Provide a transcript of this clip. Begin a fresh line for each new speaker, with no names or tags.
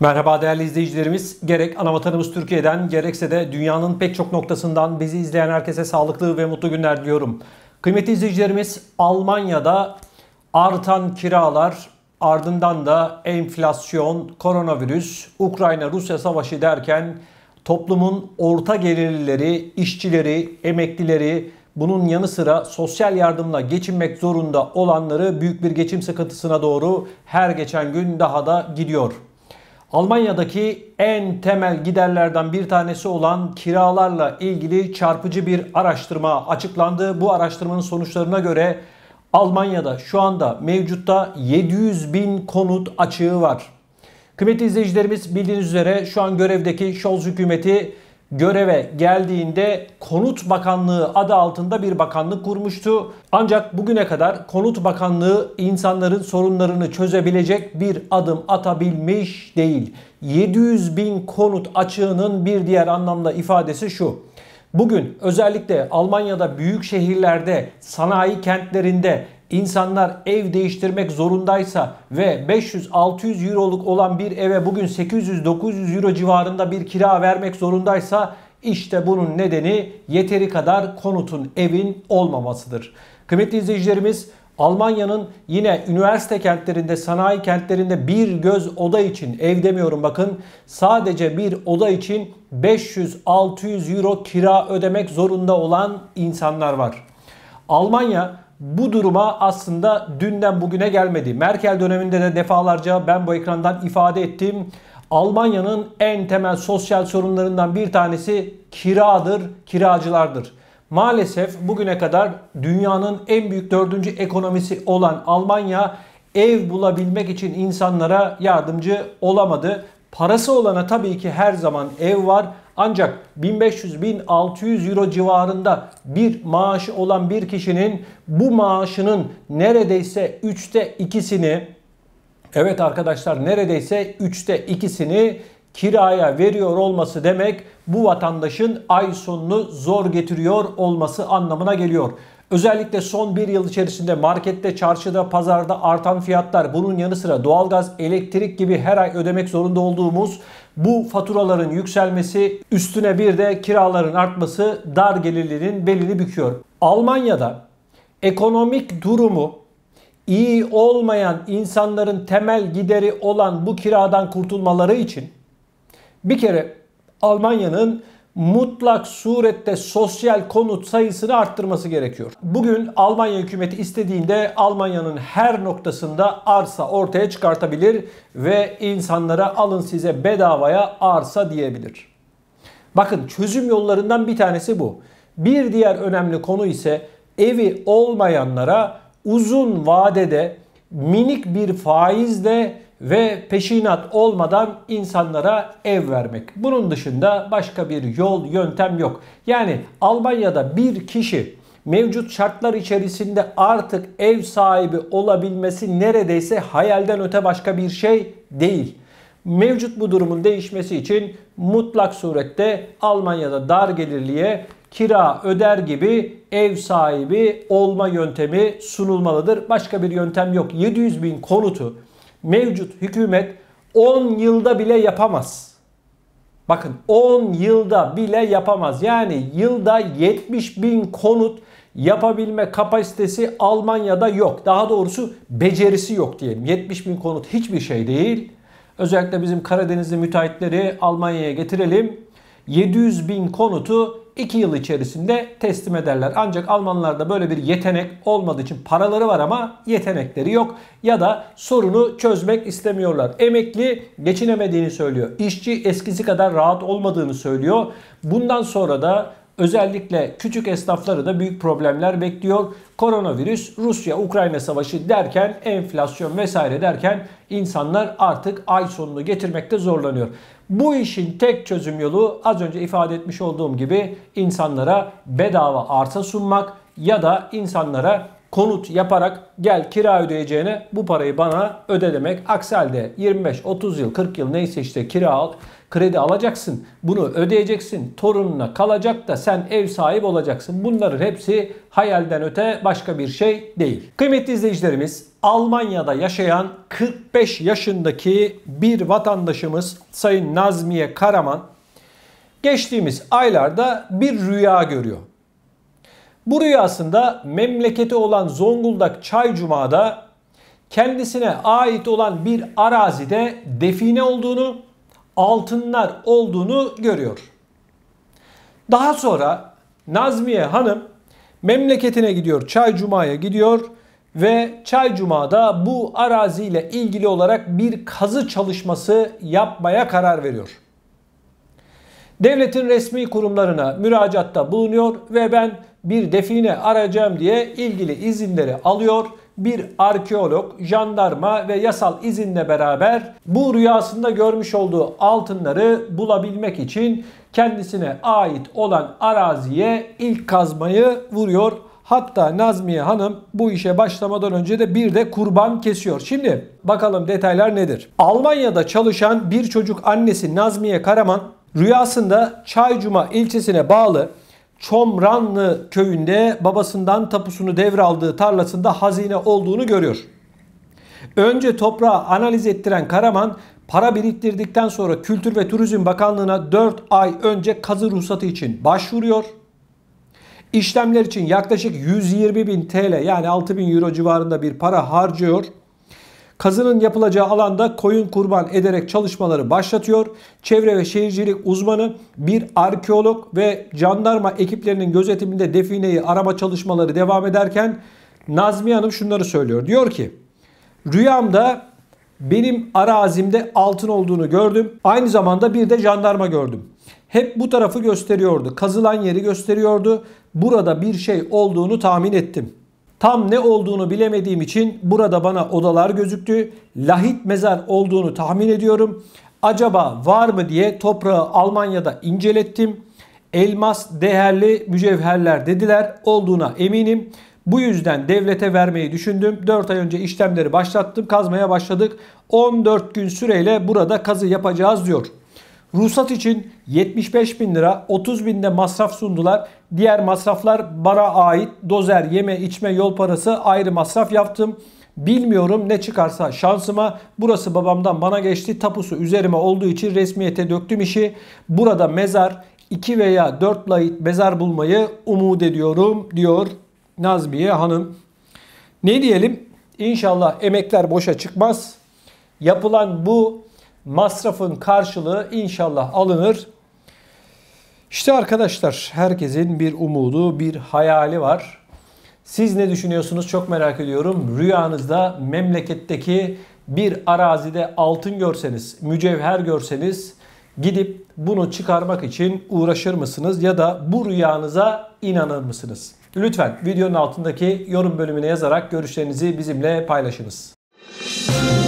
Merhaba değerli izleyicilerimiz. Gerek anavatanımız Türkiye'den gerekse de dünyanın pek çok noktasından bizi izleyen herkese sağlıklı ve mutlu günler diliyorum. Kıymetli izleyicilerimiz Almanya'da artan kiralar ardından da enflasyon, koronavirüs, Ukrayna-Rusya savaşı derken toplumun orta gelirlileri, işçileri, emeklileri bunun yanı sıra sosyal yardımla geçinmek zorunda olanları büyük bir geçim sıkıntısına doğru her geçen gün daha da gidiyor. Almanya'daki en temel giderlerden bir tanesi olan kiralarla ilgili çarpıcı bir araştırma açıklandı. Bu araştırmanın sonuçlarına göre Almanya'da şu anda mevcutta 700 bin konut açığı var. Kıymetli izleyicilerimiz bildiğiniz üzere şu an görevdeki Scholz hükümeti göreve geldiğinde Konut Bakanlığı adı altında bir bakanlık kurmuştu. Ancak bugüne kadar Konut Bakanlığı insanların sorunlarını çözebilecek bir adım atabilmiş değil. 700 bin konut açığının bir diğer anlamda ifadesi şu. Bugün özellikle Almanya'da büyük şehirlerde, sanayi kentlerinde insanlar ev değiştirmek zorundaysa ve 500-600 euroluk olan bir eve bugün 800-900 euro civarında bir kira vermek zorundaysa işte bunun nedeni yeteri kadar konutun evin olmamasıdır. Kıymetli izleyicilerimiz Almanya'nın yine üniversite kentlerinde, sanayi kentlerinde bir göz oda için, ev demiyorum bakın, sadece bir oda için 500-600 euro kira ödemek zorunda olan insanlar var. Almanya bu duruma aslında dünden bugüne gelmedi. Merkel döneminde de defalarca ben bu ekrandan ifade ettim. Almanya'nın en temel sosyal sorunlarından bir tanesi kiradır, kiracılardır. Maalesef bugüne kadar dünyanın en büyük dördüncü ekonomisi olan Almanya ev bulabilmek için insanlara yardımcı olamadı. Parası olana tabii ki her zaman ev var ancak 1500-1600 euro civarında bir maaşı olan bir kişinin bu maaşının neredeyse 3'te 2'sini evet arkadaşlar neredeyse 3'te 2'sini kiraya veriyor olması demek bu vatandaşın ay sonunu zor getiriyor olması anlamına geliyor. Özellikle son bir yıl içerisinde markette, çarşıda, pazarda artan fiyatlar bunun yanı sıra doğalgaz, elektrik gibi her ay ödemek zorunda olduğumuz bu faturaların yükselmesi üstüne bir de kiraların artması dar gelirlerin belini büküyor. Almanya'da ekonomik durumu iyi olmayan insanların temel gideri olan bu kiradan kurtulmaları için bir kere Almanya'nın mutlak surette sosyal konut sayısını arttırması gerekiyor. Bugün Almanya hükümeti istediğinde Almanya'nın her noktasında arsa ortaya çıkartabilir ve insanlara alın size bedavaya arsa diyebilir. Bakın çözüm yollarından bir tanesi bu. Bir diğer önemli konu ise evi olmayanlara uzun vadede minik bir faizle ve peşinat olmadan insanlara ev vermek. Bunun dışında başka bir yol, yöntem yok. Yani Almanya'da bir kişi mevcut şartlar içerisinde artık ev sahibi olabilmesi neredeyse hayalden öte başka bir şey değil. Mevcut bu durumun değişmesi için mutlak surette Almanya'da dar gelirliye kira öder gibi ev sahibi olma yöntemi sunulmalıdır. Başka bir yöntem yok. 700 bin konutu mevcut hükümet 10 yılda bile yapamaz. Bakın 10 yılda bile yapamaz. Yani yılda 70 bin konut yapabilme kapasitesi Almanya'da yok. Daha doğrusu becerisi yok diyelim. 70 bin konut hiçbir şey değil. Özellikle bizim Karadenizli müteahhitleri Almanya'ya getirelim. 700 bin konutu 2 yıl içerisinde teslim ederler. Ancak Almanlarda böyle bir yetenek olmadığı için paraları var ama yetenekleri yok ya da sorunu çözmek istemiyorlar. Emekli geçinemediğini söylüyor. İşçi eskisi kadar rahat olmadığını söylüyor. Bundan sonra da özellikle küçük esnafları da büyük problemler bekliyor. Koronavirüs, Rusya-Ukrayna savaşı derken enflasyon vesaire derken insanlar artık ay sonunu getirmekte zorlanıyor. Bu işin tek çözüm yolu az önce ifade etmiş olduğum gibi insanlara bedava arsa sunmak ya da insanlara konut yaparak gel kira ödeyeceğine bu parayı bana öde demek. Aksi halde 25, 30 yıl, 40 yıl neyse işte kira al, kredi alacaksın. Bunu ödeyeceksin. Torununa kalacak da sen ev sahibi olacaksın. Bunların hepsi hayalden öte başka bir şey değil. Kıymetli izleyicilerimiz Almanya'da yaşayan 45 yaşındaki bir vatandaşımız Sayın Nazmiye Karaman geçtiğimiz aylarda bir rüya görüyor. Bu rüyasında memleketi olan Zonguldak Çaycuma'da kendisine ait olan bir arazide define olduğunu, altınlar olduğunu görüyor. Daha sonra Nazmiye Hanım memleketine gidiyor, Çaycuma'ya gidiyor ve Çaycuma'da bu araziyle ilgili olarak bir kazı çalışması yapmaya karar veriyor. Devletin resmi kurumlarına müracaatta bulunuyor ve ben bir define arayacağım diye ilgili izinleri alıyor. Bir arkeolog, jandarma ve yasal izinle beraber bu rüyasında görmüş olduğu altınları bulabilmek için kendisine ait olan araziye ilk kazmayı vuruyor. Hatta Nazmiye Hanım bu işe başlamadan önce de bir de kurban kesiyor. Şimdi bakalım detaylar nedir? Almanya'da çalışan bir çocuk annesi Nazmiye Karaman rüyasında Çaycuma ilçesine bağlı Çomranlı köyünde babasından tapusunu devraldığı tarlasında hazine olduğunu görüyor. Önce toprağı analiz ettiren Karaman para biriktirdikten sonra Kültür ve Turizm Bakanlığı'na 4 ay önce kazı ruhsatı için başvuruyor. İşlemler için yaklaşık 120 bin TL yani 6 bin euro civarında bir para harcıyor. Kazının yapılacağı alanda koyun kurban ederek çalışmaları başlatıyor. Çevre ve şehircilik uzmanı bir arkeolog ve jandarma ekiplerinin gözetiminde defineyi arama çalışmaları devam ederken Nazmiye Hanım şunları söylüyor. Diyor ki rüyamda benim arazimde altın olduğunu gördüm. Aynı zamanda bir de jandarma gördüm. Hep bu tarafı gösteriyordu. Kazılan yeri gösteriyordu. Burada bir şey olduğunu tahmin ettim. Tam ne olduğunu bilemediğim için burada bana odalar gözüktü. Lahit mezar olduğunu tahmin ediyorum. Acaba var mı diye toprağı Almanya'da incelettim. Elmas değerli mücevherler dediler. Olduğuna eminim. Bu yüzden devlete vermeyi düşündüm. 4 ay önce işlemleri başlattım. Kazmaya başladık. 14 gün süreyle burada kazı yapacağız diyor. Ruhsat için 75 bin lira 30 binde masraf sundular. Diğer masraflar bara ait. Dozer, yeme, içme, yol parası ayrı masraf yaptım. Bilmiyorum ne çıkarsa şansıma. Burası babamdan bana geçti. Tapusu üzerime olduğu için resmiyete döktüm işi. Burada mezar 2 veya 4 layık mezar bulmayı umut ediyorum diyor Nazmiye Hanım. Ne diyelim? İnşallah emekler boşa çıkmaz. Yapılan bu masrafın karşılığı inşallah alınır. İşte arkadaşlar herkesin bir umudu, bir hayali var. Siz ne düşünüyorsunuz çok merak ediyorum. Rüyanızda memleketteki bir arazide altın görseniz, mücevher görseniz gidip bunu çıkarmak için uğraşır mısınız ya da bu rüyanıza inanır mısınız? Lütfen videonun altındaki yorum bölümüne yazarak görüşlerinizi bizimle paylaşınız. Müzik